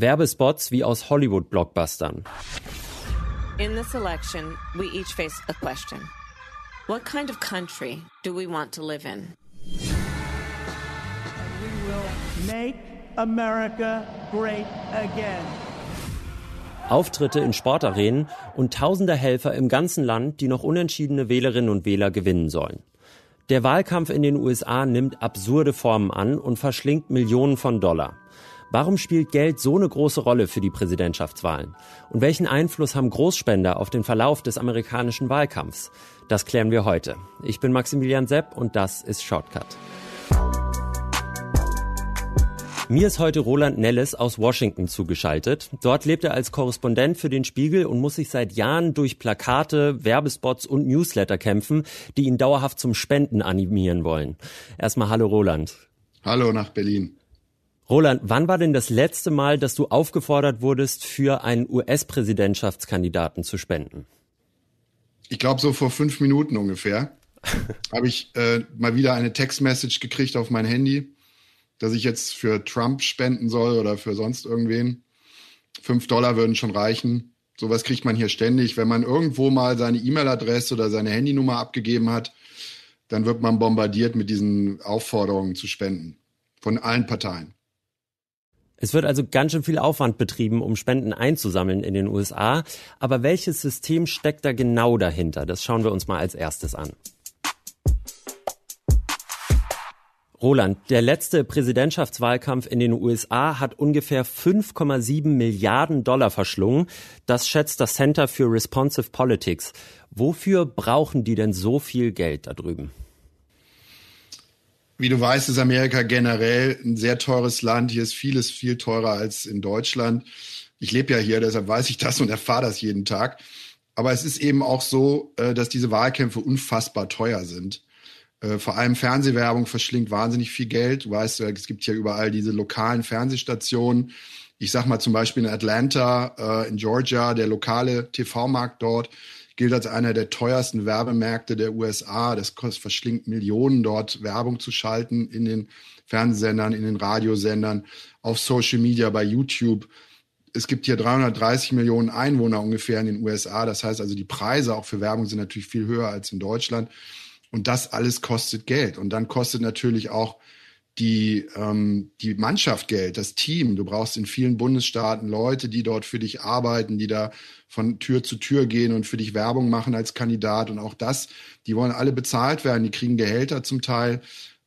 Werbespots wie aus Hollywood-Blockbustern. In this election, we each face a question. What kind of country do we want to live in? We will make America great again. Auftritte in Sportarenen und tausender Helfer im ganzen Land, die noch unentschiedene Wählerinnen und Wähler gewinnen sollen. Der Wahlkampf in den USA nimmt absurde Formen an und verschlingt Millionen von Dollar. Warum spielt Geld so eine große Rolle für die Präsidentschaftswahlen? Und welchen Einfluss haben Großspender auf den Verlauf des amerikanischen Wahlkampfs? Das klären wir heute. Ich bin Maximilian Sepp und das ist Shortcut. Mir ist heute Roland Nellis aus Washington zugeschaltet. Dort lebt er als Korrespondent für den Spiegel und muss sich seit Jahren durch Plakate, Werbespots und Newsletter kämpfen, die ihn dauerhaft zum Spenden animieren wollen. Erstmal hallo Roland. Hallo nach Berlin. Roland, wann war denn das letzte Mal, dass du aufgefordert wurdest, für einen US-Präsidentschaftskandidaten zu spenden? Ich glaube, so vor fünf Minuten ungefähr habe ich äh, mal wieder eine Textmessage gekriegt auf mein Handy, dass ich jetzt für Trump spenden soll oder für sonst irgendwen. Fünf Dollar würden schon reichen. Sowas kriegt man hier ständig. Wenn man irgendwo mal seine E-Mail-Adresse oder seine Handynummer abgegeben hat, dann wird man bombardiert mit diesen Aufforderungen zu spenden von allen Parteien. Es wird also ganz schön viel Aufwand betrieben, um Spenden einzusammeln in den USA. Aber welches System steckt da genau dahinter? Das schauen wir uns mal als erstes an. Roland, der letzte Präsidentschaftswahlkampf in den USA hat ungefähr 5,7 Milliarden Dollar verschlungen. Das schätzt das Center für Responsive Politics. Wofür brauchen die denn so viel Geld da drüben? Wie du weißt, ist Amerika generell ein sehr teures Land. Hier ist vieles viel teurer als in Deutschland. Ich lebe ja hier, deshalb weiß ich das und erfahre das jeden Tag. Aber es ist eben auch so, äh, dass diese Wahlkämpfe unfassbar teuer sind. Äh, vor allem Fernsehwerbung verschlingt wahnsinnig viel Geld. Du weißt, es gibt ja überall diese lokalen Fernsehstationen. Ich sag mal zum Beispiel in Atlanta, äh, in Georgia, der lokale TV-Markt dort gilt als einer der teuersten Werbemärkte der USA. Das kostet, verschlingt Millionen dort Werbung zu schalten in den Fernsehsendern, in den Radiosendern, auf Social Media, bei YouTube. Es gibt hier 330 Millionen Einwohner ungefähr in den USA. Das heißt also, die Preise auch für Werbung sind natürlich viel höher als in Deutschland. Und das alles kostet Geld. Und dann kostet natürlich auch die, ähm, die Mannschaft Geld, das Team. Du brauchst in vielen Bundesstaaten Leute, die dort für dich arbeiten, die da von Tür zu Tür gehen und für dich Werbung machen als Kandidat und auch das. Die wollen alle bezahlt werden, die kriegen Gehälter zum Teil.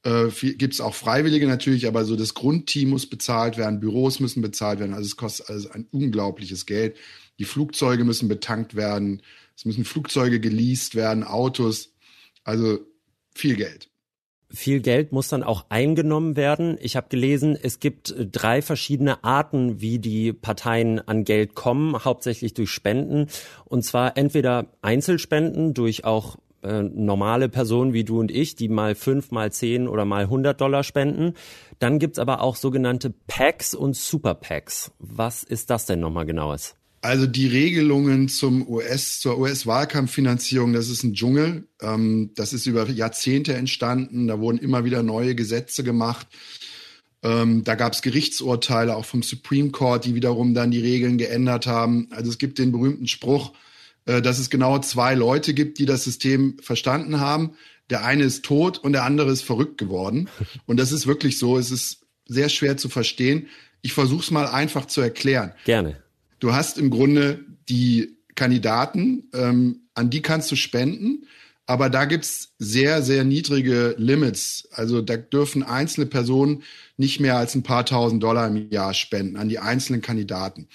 Äh, Gibt es auch Freiwillige natürlich, aber so das Grundteam muss bezahlt werden, Büros müssen bezahlt werden. Also es kostet alles ein unglaubliches Geld. Die Flugzeuge müssen betankt werden, es müssen Flugzeuge geleast werden, Autos. Also viel Geld viel Geld muss dann auch eingenommen werden. Ich habe gelesen, es gibt äh, drei verschiedene Arten, wie die Parteien an Geld kommen, hauptsächlich durch Spenden. Und zwar entweder Einzelspenden durch auch äh, normale Personen wie du und ich, die mal fünf, mal zehn oder mal hundert Dollar spenden. Dann gibt's aber auch sogenannte Packs und Super Packs. Was ist das denn nochmal genaues? Also die Regelungen zum US, zur US-Wahlkampffinanzierung, das ist ein Dschungel. Ähm, das ist über Jahrzehnte entstanden. Da wurden immer wieder neue Gesetze gemacht. Ähm, da gab es Gerichtsurteile auch vom Supreme Court, die wiederum dann die Regeln geändert haben. Also es gibt den berühmten Spruch, äh, dass es genau zwei Leute gibt, die das System verstanden haben. Der eine ist tot und der andere ist verrückt geworden. Und das ist wirklich so. Es ist sehr schwer zu verstehen. Ich versuche es mal einfach zu erklären. Gerne. Du hast im Grunde die Kandidaten, ähm, an die kannst du spenden. Aber da gibt's sehr, sehr niedrige Limits. Also da dürfen einzelne Personen nicht mehr als ein paar tausend Dollar im Jahr spenden an die einzelnen Kandidaten.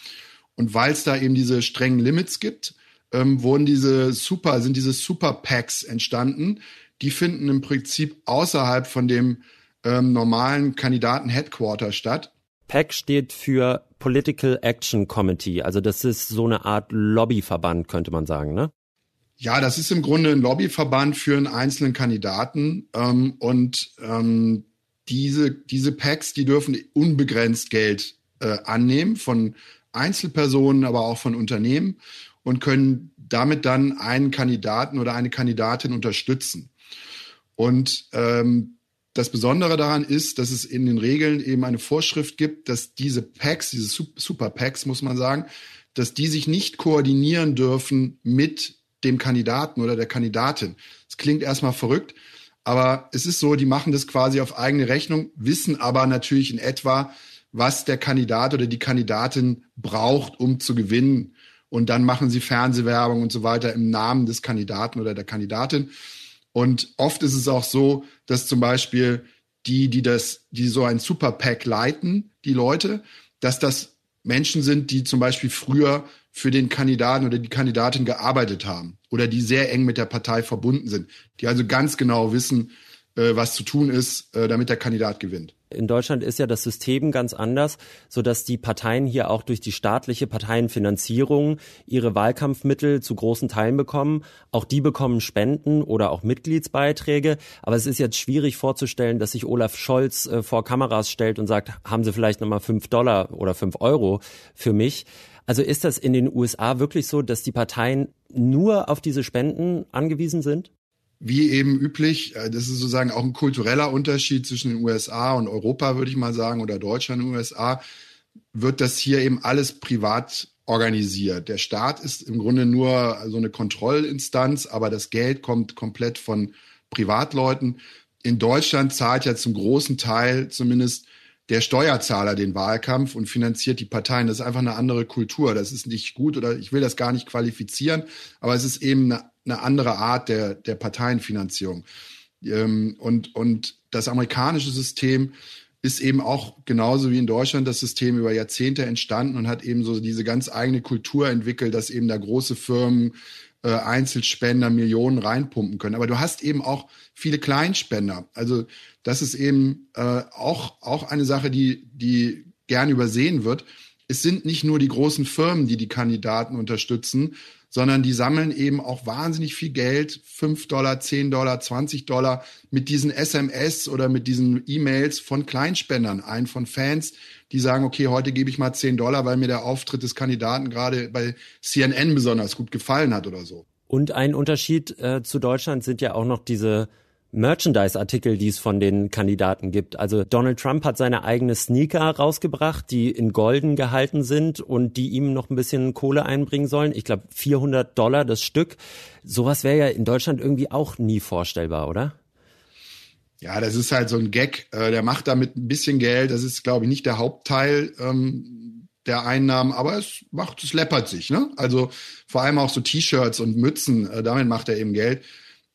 Und weil es da eben diese strengen Limits gibt, ähm, wurden diese Super, sind diese Super Packs entstanden. Die finden im Prinzip außerhalb von dem ähm, normalen Kandidaten-Headquarter statt. PAC steht für Political Action Committee. Also das ist so eine Art Lobbyverband, könnte man sagen, ne? Ja, das ist im Grunde ein Lobbyverband für einen einzelnen Kandidaten. Ähm, und ähm, diese, diese Packs, die dürfen unbegrenzt Geld äh, annehmen von Einzelpersonen, aber auch von Unternehmen und können damit dann einen Kandidaten oder eine Kandidatin unterstützen. Und ähm, das Besondere daran ist, dass es in den Regeln eben eine Vorschrift gibt, dass diese Packs, diese Super Packs, muss man sagen, dass die sich nicht koordinieren dürfen mit dem Kandidaten oder der Kandidatin. Das klingt erstmal verrückt, aber es ist so, die machen das quasi auf eigene Rechnung, wissen aber natürlich in etwa, was der Kandidat oder die Kandidatin braucht, um zu gewinnen. Und dann machen sie Fernsehwerbung und so weiter im Namen des Kandidaten oder der Kandidatin. Und oft ist es auch so, dass zum Beispiel die, die das, die so ein Superpack leiten, die Leute, dass das Menschen sind, die zum Beispiel früher für den Kandidaten oder die Kandidatin gearbeitet haben oder die sehr eng mit der Partei verbunden sind, die also ganz genau wissen, äh, was zu tun ist, äh, damit der Kandidat gewinnt. In Deutschland ist ja das System ganz anders, so dass die Parteien hier auch durch die staatliche Parteienfinanzierung ihre Wahlkampfmittel zu großen Teilen bekommen. Auch die bekommen Spenden oder auch Mitgliedsbeiträge. Aber es ist jetzt schwierig vorzustellen, dass sich Olaf Scholz äh, vor Kameras stellt und sagt, haben Sie vielleicht nochmal fünf Dollar oder fünf Euro für mich? Also ist das in den USA wirklich so, dass die Parteien nur auf diese Spenden angewiesen sind? wie eben üblich, äh, das ist sozusagen auch ein kultureller Unterschied zwischen den USA und Europa, würde ich mal sagen, oder Deutschland und USA, wird das hier eben alles privat organisiert. Der Staat ist im Grunde nur so eine Kontrollinstanz, aber das Geld kommt komplett von Privatleuten. In Deutschland zahlt ja zum großen Teil zumindest der Steuerzahler den Wahlkampf und finanziert die Parteien. Das ist einfach eine andere Kultur. Das ist nicht gut oder ich will das gar nicht qualifizieren, aber es ist eben eine eine andere Art der, der Parteienfinanzierung. Ähm, und, und das amerikanische System ist eben auch genauso wie in Deutschland das System über Jahrzehnte entstanden und hat eben so diese ganz eigene Kultur entwickelt, dass eben da große Firmen, äh, Einzelspender Millionen reinpumpen können. Aber du hast eben auch viele Kleinspender. Also das ist eben äh, auch, auch eine Sache, die, die gern übersehen wird. Es sind nicht nur die großen Firmen, die die Kandidaten unterstützen, sondern die sammeln eben auch wahnsinnig viel Geld, fünf Dollar, zehn Dollar, zwanzig Dollar mit diesen SMS oder mit diesen E-Mails von Kleinspendern ein, von Fans, die sagen, okay, heute gebe ich mal zehn Dollar, weil mir der Auftritt des Kandidaten gerade bei CNN besonders gut gefallen hat oder so. Und ein Unterschied äh, zu Deutschland sind ja auch noch diese Merchandise-Artikel, die es von den Kandidaten gibt. Also Donald Trump hat seine eigene Sneaker rausgebracht, die in Golden gehalten sind und die ihm noch ein bisschen Kohle einbringen sollen. Ich glaube 400 Dollar das Stück. Sowas wäre ja in Deutschland irgendwie auch nie vorstellbar, oder? Ja, das ist halt so ein Gag. Äh, der macht damit ein bisschen Geld. Das ist, glaube ich, nicht der Hauptteil ähm, der Einnahmen, aber es macht, es läppert sich. Ne? Also vor allem auch so T-Shirts und Mützen. Äh, damit macht er eben Geld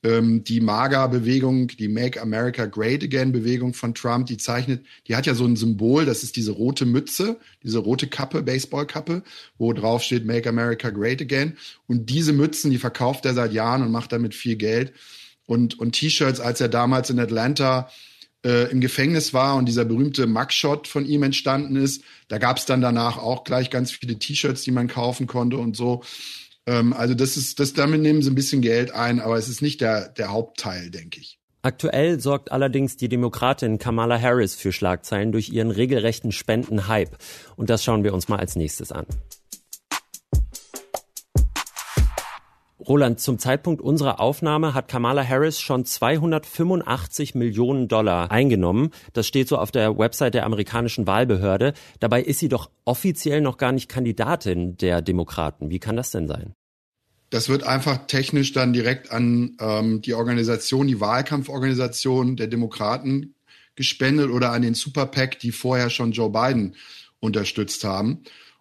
ähm, die MAGA-Bewegung, die Make America Great Again-Bewegung von Trump, die zeichnet, die hat ja so ein Symbol, das ist diese rote Mütze, diese rote Kappe, Baseballkappe, wo drauf steht Make America Great Again. Und diese Mützen, die verkauft er seit Jahren und macht damit viel Geld. Und, und T-Shirts, als er damals in Atlanta äh, im Gefängnis war und dieser berühmte Mugshot von ihm entstanden ist, da gab es dann danach auch gleich ganz viele T-Shirts, die man kaufen konnte und so. Ähm, also das ist, das, damit nehmen sie ein bisschen Geld ein, aber es ist nicht der, der Hauptteil, denke ich. Aktuell sorgt allerdings die Demokratin Kamala Harris für Schlagzeilen durch ihren regelrechten Spendenhype. Und das schauen wir uns mal als nächstes an. Roland, zum Zeitpunkt unserer Aufnahme hat Kamala Harris schon 285 Millionen Dollar eingenommen. Das steht so auf der Website der amerikanischen Wahlbehörde. Dabei ist sie doch offiziell noch gar nicht Kandidatin der Demokraten. Wie kann das denn sein? Das wird einfach technisch dann direkt an ähm, die Organisation, die Wahlkampforganisation der Demokraten gespendet oder an den Super PAC, die vorher schon Joe Biden unterstützt haben.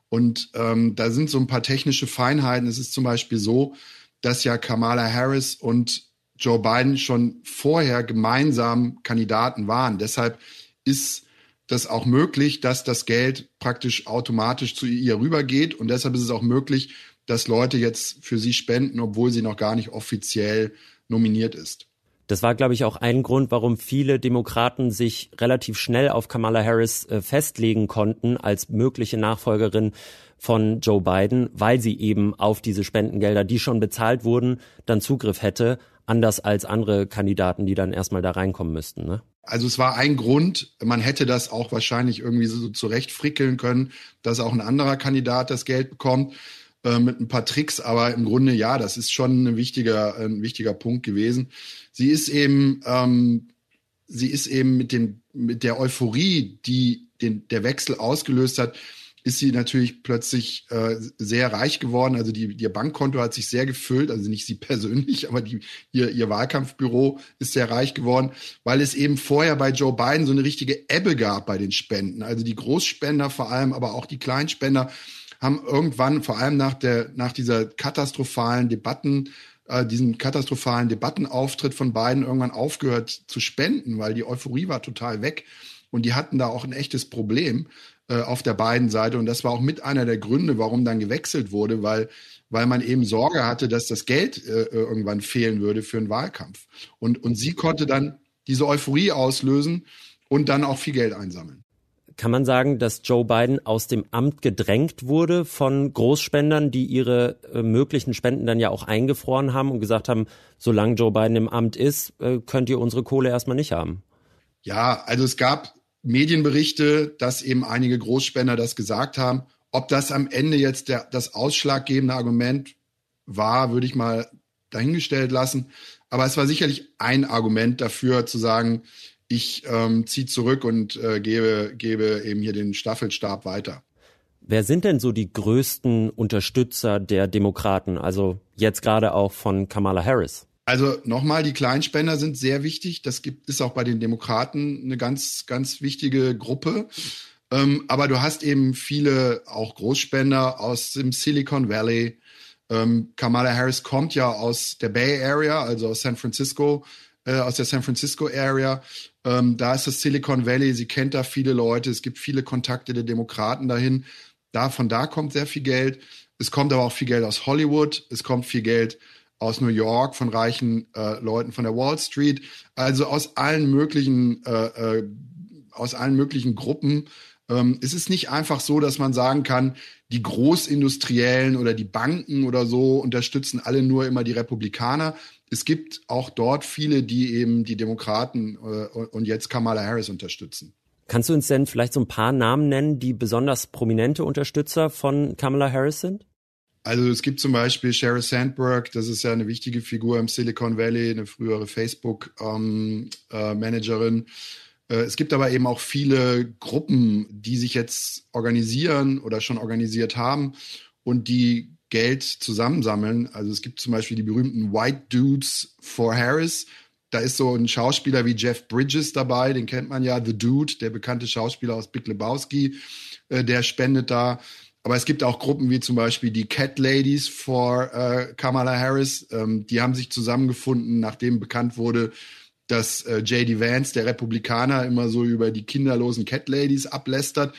Und ähm, da sind so ein paar technische Feinheiten. Es ist zum Beispiel so, dass ja Kamala Harris und Joe Biden schon vorher gemeinsam Kandidaten waren. Deshalb ist das auch möglich, dass das Geld praktisch automatisch zu ihr rübergeht. Und deshalb ist es auch möglich, dass Leute jetzt für sie spenden, obwohl sie noch gar nicht offiziell nominiert ist. Das war, glaube ich, auch ein Grund, warum viele Demokraten sich relativ schnell auf Kamala Harris äh, festlegen konnten als mögliche Nachfolgerin von Joe Biden, weil sie eben auf diese Spendengelder, die schon bezahlt wurden, dann Zugriff hätte, anders als andere Kandidaten, die dann erstmal da reinkommen müssten. Ne? Also es war ein Grund, man hätte das auch wahrscheinlich irgendwie so zurechtfrickeln können, dass auch ein anderer Kandidat das Geld bekommt. Äh, mit ein paar Tricks, aber im Grunde ja, das ist schon ein wichtiger, ein wichtiger Punkt gewesen. Sie ist eben, ähm, sie ist eben mit dem, mit der Euphorie, die den, der Wechsel ausgelöst hat, ist sie natürlich plötzlich äh, sehr reich geworden. Also die, ihr Bankkonto hat sich sehr gefüllt, also nicht sie persönlich, aber die, ihr, ihr Wahlkampfbüro ist sehr reich geworden, weil es eben vorher bei Joe Biden so eine richtige Ebbe gab bei den Spenden. Also die Großspender vor allem, aber auch die Kleinspender haben irgendwann, vor allem nach, der, nach dieser katastrophalen Debatten, äh, diesen katastrophalen Debattenauftritt von beiden irgendwann aufgehört zu spenden, weil die Euphorie war total weg. Und die hatten da auch ein echtes Problem äh, auf der beiden Seite. Und das war auch mit einer der Gründe, warum dann gewechselt wurde, weil, weil man eben Sorge hatte, dass das Geld äh, irgendwann fehlen würde für einen Wahlkampf. Und, und sie konnte dann diese Euphorie auslösen und dann auch viel Geld einsammeln kann man sagen, dass Joe Biden aus dem Amt gedrängt wurde von Großspendern, die ihre äh, möglichen Spenden dann ja auch eingefroren haben und gesagt haben, solange Joe Biden im Amt ist, äh, könnt ihr unsere Kohle erstmal nicht haben? Ja, also es gab Medienberichte, dass eben einige Großspender das gesagt haben. Ob das am Ende jetzt der, das ausschlaggebende Argument war, würde ich mal dahingestellt lassen. Aber es war sicherlich ein Argument dafür zu sagen, ich ähm, ziehe zurück und äh, gebe, gebe eben hier den Staffelstab weiter. Wer sind denn so die größten Unterstützer der Demokraten? Also jetzt gerade auch von Kamala Harris. Also nochmal, die Kleinspender sind sehr wichtig. Das gibt, ist auch bei den Demokraten eine ganz, ganz wichtige Gruppe. Ähm, aber du hast eben viele auch Großspender aus dem Silicon Valley. Ähm, Kamala Harris kommt ja aus der Bay Area, also aus San Francisco, äh, aus der San Francisco Area. Ähm, da ist das Silicon Valley, sie kennt da viele Leute, es gibt viele Kontakte der Demokraten dahin. Da, von da kommt sehr viel Geld. Es kommt aber auch viel Geld aus Hollywood, es kommt viel Geld aus New York, von reichen äh, Leuten von der Wall Street, also aus allen möglichen, äh, äh, aus allen möglichen Gruppen. Ähm, es ist nicht einfach so, dass man sagen kann, die Großindustriellen oder die Banken oder so unterstützen alle nur immer die Republikaner es gibt auch dort viele, die eben die Demokraten äh, und jetzt Kamala Harris unterstützen. Kannst du uns denn vielleicht so ein paar Namen nennen, die besonders prominente Unterstützer von Kamala Harris sind? Also es gibt zum Beispiel Sheryl Sandberg, das ist ja eine wichtige Figur im Silicon Valley, eine frühere Facebook-Managerin. Ähm, äh, äh, es gibt aber eben auch viele Gruppen, die sich jetzt organisieren oder schon organisiert haben und die Geld zusammensammeln. Also es gibt zum Beispiel die berühmten White Dudes for Harris. Da ist so ein Schauspieler wie Jeff Bridges dabei, den kennt man ja, The Dude, der bekannte Schauspieler aus Big Lebowski, äh, der spendet da. Aber es gibt auch Gruppen wie zum Beispiel die Cat Ladies for äh, Kamala Harris. Ähm, die haben sich zusammengefunden, nachdem bekannt wurde, dass äh, J.D. Vance, der Republikaner, immer so über die kinderlosen Cat Ladies ablästert.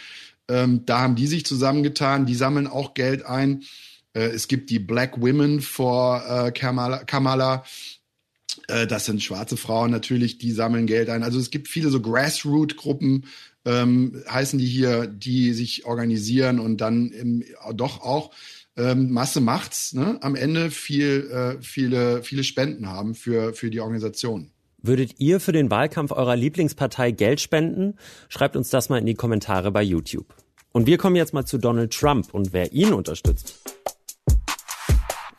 Ähm, da haben die sich zusammengetan, die sammeln auch Geld ein. Äh, es gibt die Black Women for äh, Kamala. Kamala. Äh, das sind schwarze Frauen natürlich, die sammeln Geld ein. Also es gibt viele so Grassroot-Gruppen, ähm, heißen die hier, die sich organisieren und dann im, doch auch ähm, Masse macht's, ne? am Ende viel, äh, viele, viele Spenden haben für, für die Organisation. Würdet ihr für den Wahlkampf eurer Lieblingspartei Geld spenden? Schreibt uns das mal in die Kommentare bei YouTube. Und wir kommen jetzt mal zu Donald Trump und wer ihn unterstützt.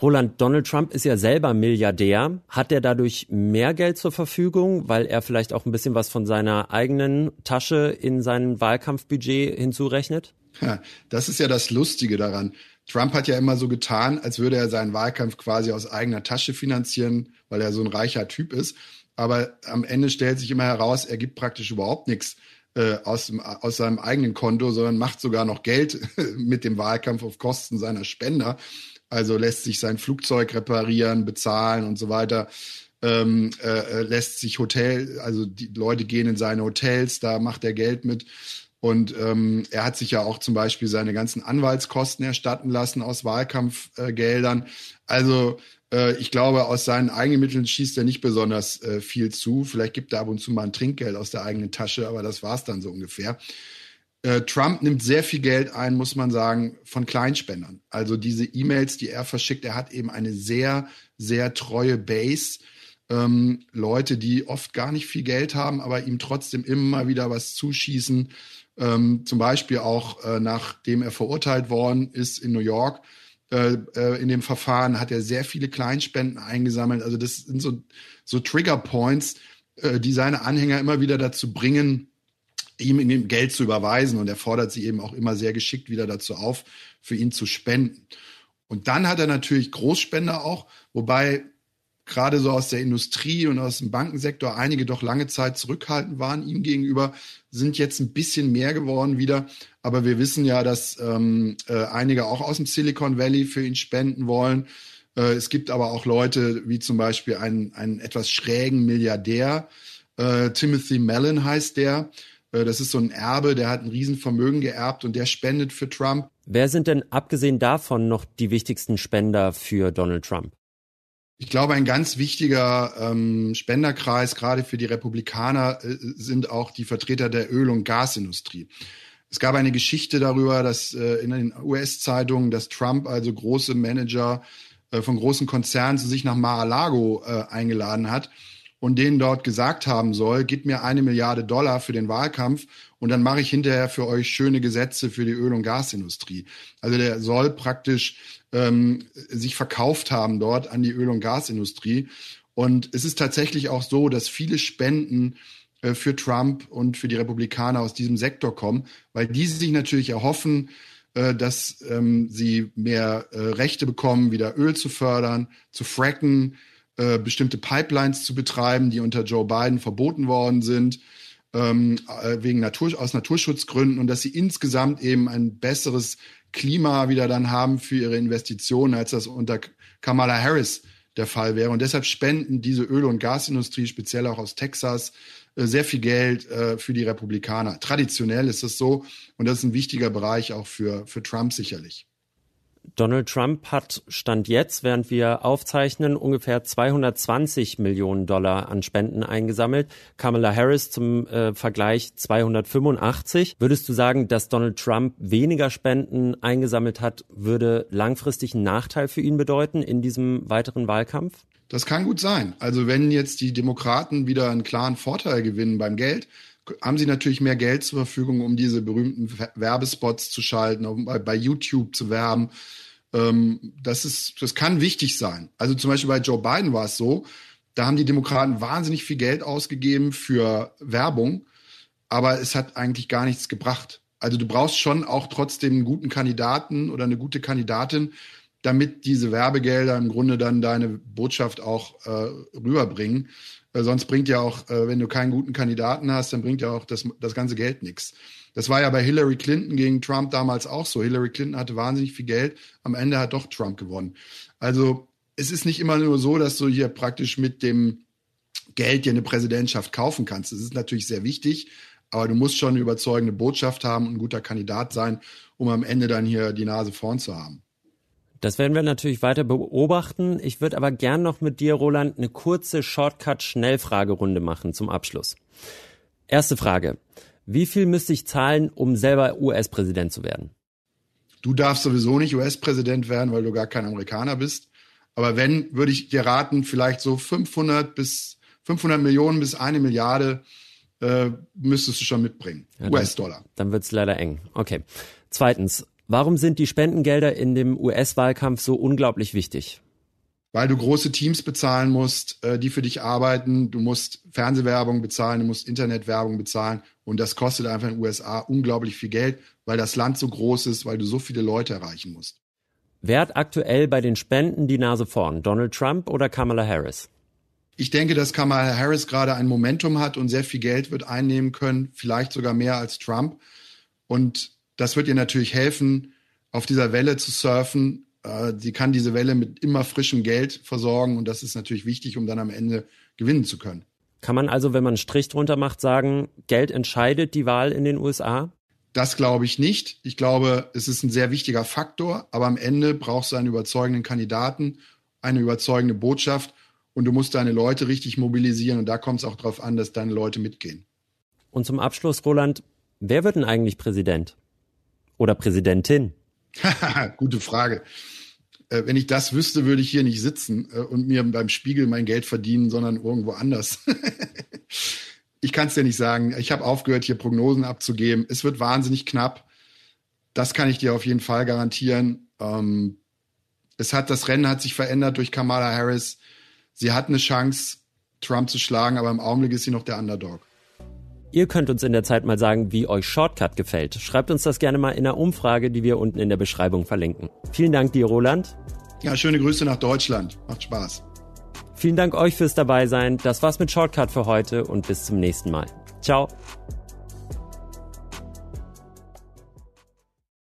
Roland, Donald Trump ist ja selber Milliardär. Hat er dadurch mehr Geld zur Verfügung, weil er vielleicht auch ein bisschen was von seiner eigenen Tasche in sein Wahlkampfbudget hinzurechnet? das ist ja das Lustige daran. Trump hat ja immer so getan, als würde er seinen Wahlkampf quasi aus eigener Tasche finanzieren, weil er so ein reicher Typ ist. Aber am Ende stellt sich immer heraus, er gibt praktisch überhaupt nichts äh, aus, aus seinem eigenen Konto, sondern macht sogar noch Geld mit dem Wahlkampf auf Kosten seiner Spender. Also lässt sich sein Flugzeug reparieren, bezahlen und so weiter. Ähm, äh, äh, lässt sich Hotel, also die Leute gehen in seine Hotels, da macht er Geld mit. Und ähm, er hat sich ja auch zum Beispiel seine ganzen Anwaltskosten erstatten lassen aus Wahlkampfgeldern. Äh, also äh, ich glaube, aus seinen eigenen Mitteln schießt er nicht besonders äh, viel zu. Vielleicht gibt er ab und zu mal ein Trinkgeld aus der eigenen Tasche, aber das war es dann so ungefähr. Äh, Trump nimmt sehr viel Geld ein, muss man sagen, von Kleinspendern. Also diese E-Mails, die er verschickt, er hat eben eine sehr, sehr treue Base. Ähm, Leute, die oft gar nicht viel Geld haben, aber ihm trotzdem immer wieder was zuschießen. Ähm, zum Beispiel auch, äh, nachdem er verurteilt worden ist in New York, äh, äh, in dem Verfahren hat er sehr viele Kleinspenden eingesammelt. Also das sind so, so Trigger Points, die seine Anhänger immer wieder dazu bringen, ihm Geld zu überweisen. Und er fordert sie eben auch immer sehr geschickt wieder dazu auf, für ihn zu spenden. Und dann hat er natürlich Großspender auch, wobei gerade so aus der Industrie und aus dem Bankensektor einige doch lange Zeit zurückhaltend waren ihm gegenüber, sind jetzt ein bisschen mehr geworden wieder. Aber wir wissen ja, dass ähm, äh, einige auch aus dem Silicon Valley für ihn spenden wollen. Äh, es gibt aber auch Leute, wie zum Beispiel einen, einen etwas schrägen Milliardär, äh, Timothy Mellon heißt der, äh, das ist so ein Erbe, der hat ein Riesenvermögen geerbt und der spendet für Trump. Wer sind denn abgesehen davon noch die wichtigsten Spender für Donald Trump? Ich glaube, ein ganz wichtiger ähm, Spenderkreis, gerade für die Republikaner, äh, sind auch die Vertreter der Öl- und Gasindustrie. Es gab eine Geschichte darüber, dass äh, in den US-Zeitungen, dass Trump also große Manager äh, von großen Konzernen zu sich nach Mar-a-Lago äh, eingeladen hat und denen dort gesagt haben soll, gib mir eine Milliarde Dollar für den Wahlkampf und dann mache ich hinterher für euch schöne Gesetze für die Öl- und Gasindustrie. Also der soll praktisch ähm, sich verkauft haben dort an die Öl- und Gasindustrie. Und es ist tatsächlich auch so, dass viele Spenden äh, für Trump und für die Republikaner aus diesem Sektor kommen, weil die sich natürlich erhoffen, äh, dass ähm, sie mehr äh, Rechte bekommen, wieder Öl zu fördern, zu fracken, äh, bestimmte Pipelines zu betreiben, die unter Joe Biden verboten worden sind, ähm, äh, wegen Natur, aus Naturschutzgründen und dass sie insgesamt eben ein besseres Klima wieder dann haben für ihre Investitionen, als das unter Kamala Harris der Fall wäre. Und deshalb spenden diese Öl- und Gasindustrie, speziell auch aus Texas, äh, sehr viel Geld äh, für die Republikaner. Traditionell ist das so und das ist ein wichtiger Bereich auch für, für Trump sicherlich. Donald Trump hat Stand jetzt, während wir aufzeichnen, ungefähr 220 Millionen Dollar an Spenden eingesammelt. Kamala Harris zum äh, Vergleich 285. Würdest du sagen, dass Donald Trump weniger Spenden eingesammelt hat, würde langfristig einen Nachteil für ihn bedeuten in diesem weiteren Wahlkampf? Das kann gut sein. Also wenn jetzt die Demokraten wieder einen klaren Vorteil gewinnen beim Geld, haben sie natürlich mehr Geld zur Verfügung, um diese berühmten Werbespots zu schalten, um bei, bei YouTube zu werben. Ähm, das ist, das kann wichtig sein. Also zum Beispiel bei Joe Biden war es so, da haben die Demokraten wahnsinnig viel Geld ausgegeben für Werbung, aber es hat eigentlich gar nichts gebracht. Also du brauchst schon auch trotzdem einen guten Kandidaten oder eine gute Kandidatin, damit diese Werbegelder im Grunde dann deine Botschaft auch äh, rüberbringen. Weil sonst bringt ja auch, äh, wenn du keinen guten Kandidaten hast, dann bringt ja auch das, das ganze Geld nichts. Das war ja bei Hillary Clinton gegen Trump damals auch so. Hillary Clinton hatte wahnsinnig viel Geld, am Ende hat doch Trump gewonnen. Also es ist nicht immer nur so, dass du hier praktisch mit dem Geld dir eine Präsidentschaft kaufen kannst. Das ist natürlich sehr wichtig, aber du musst schon eine überzeugende Botschaft haben und ein guter Kandidat sein, um am Ende dann hier die Nase vorn zu haben. Das werden wir natürlich weiter beobachten. Ich würde aber gern noch mit dir, Roland, eine kurze Shortcut-Schnellfragerunde machen zum Abschluss. Erste Frage. Wie viel müsste ich zahlen, um selber US-Präsident zu werden? Du darfst sowieso nicht US-Präsident werden, weil du gar kein Amerikaner bist. Aber wenn, würde ich dir raten, vielleicht so 500 bis 500 Millionen bis eine Milliarde äh, müsstest du schon mitbringen. Ja, US-Dollar. Dann, dann wird es leider eng. Okay. Zweitens, Warum sind die Spendengelder in dem US-Wahlkampf so unglaublich wichtig? Weil du große Teams bezahlen musst, äh, die für dich arbeiten. Du musst Fernsehwerbung bezahlen, du musst Internetwerbung bezahlen. Und das kostet einfach in den USA unglaublich viel Geld, weil das Land so groß ist, weil du so viele Leute erreichen musst. Wer hat aktuell bei den Spenden die Nase vorn? Donald Trump oder Kamala Harris? Ich denke, dass Kamala Harris gerade ein Momentum hat und sehr viel Geld wird einnehmen können, vielleicht sogar mehr als Trump. Und das wird ihr natürlich helfen, auf dieser Welle zu surfen. Äh, sie kann diese Welle mit immer frischem Geld versorgen und das ist natürlich wichtig, um dann am Ende gewinnen zu können. Kann man also, wenn man einen Strich drunter macht, sagen, Geld entscheidet die Wahl in den USA? Das glaube ich nicht. Ich glaube, es ist ein sehr wichtiger Faktor, aber am Ende brauchst du einen überzeugenden Kandidaten, eine überzeugende Botschaft und du musst deine Leute richtig mobilisieren und da kommt es auch darauf an, dass deine Leute mitgehen. Und zum Abschluss, Roland, wer wird denn eigentlich Präsident? oder Präsidentin? Gute Frage. Äh, wenn ich das wüsste, würde ich hier nicht sitzen äh, und mir beim Spiegel mein Geld verdienen, sondern irgendwo anders. ich kann es dir nicht sagen. Ich habe aufgehört, hier Prognosen abzugeben. Es wird wahnsinnig knapp. Das kann ich dir auf jeden Fall garantieren. Ähm, es hat, das Rennen hat sich verändert durch Kamala Harris. Sie hat eine Chance, Trump zu schlagen, aber im Augenblick ist sie noch der Underdog. Ihr könnt uns in der Zeit mal sagen, wie euch Shortcut gefällt. Schreibt uns das gerne mal in einer Umfrage, die wir unten in der Beschreibung verlinken. Vielen Dank dir, Roland. Ja, schöne Grüße nach Deutschland. Macht Spaß. Vielen Dank euch fürs Dabeisein. Das war's mit Shortcut für heute und bis zum nächsten Mal. Ciao.